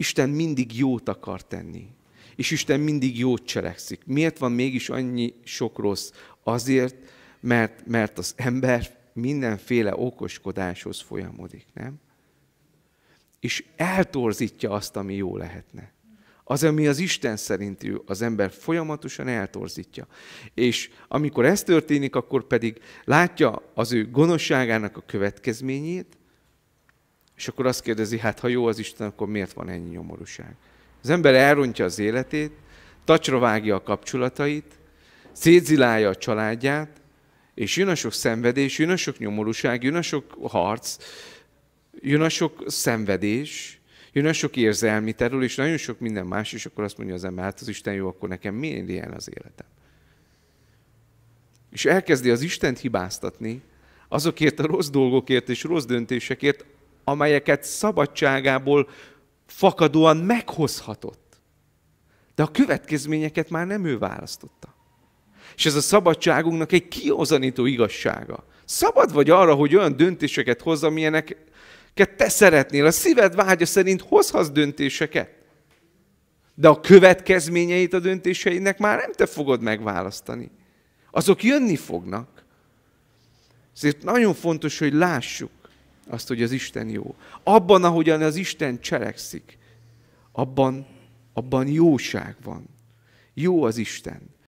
Isten mindig jót akar tenni, és Isten mindig jót cselekszik. Miért van mégis annyi sok rossz? Azért, mert, mert az ember mindenféle okoskodáshoz folyamodik, nem? És eltorzítja azt, ami jó lehetne. Az, ami az Isten szerintű, az ember folyamatosan eltorzítja. És amikor ez történik, akkor pedig látja az ő gonoszságának a következményét, és akkor azt kérdezi, hát ha jó az Isten, akkor miért van ennyi nyomorúság? Az ember elrontja az életét, tacsra vágja a kapcsolatait, szétzilálja a családját, és jön a sok szenvedés, jön a sok nyomorúság, jön a sok harc, jön a sok szenvedés, jön a sok érzelmi terül, és nagyon sok minden más, és akkor azt mondja az ember, hát az Isten jó, akkor nekem miért ilyen az életem? És elkezdi az Istent hibáztatni azokért a rossz dolgokért és rossz döntésekért, amelyeket szabadságából fakadóan meghozhatott. De a következményeket már nem ő választotta. És ez a szabadságunknak egy kiozanító igazsága. Szabad vagy arra, hogy olyan döntéseket hozz, amilyeneket te szeretnél. A szíved vágya szerint hozhatsz döntéseket. De a következményeit a döntéseinek már nem te fogod megválasztani. Azok jönni fognak. Ezért nagyon fontos, hogy lássuk, azt, hogy az Isten jó. Abban, ahogyan az Isten cselekszik, abban, abban jóság van. Jó az Isten.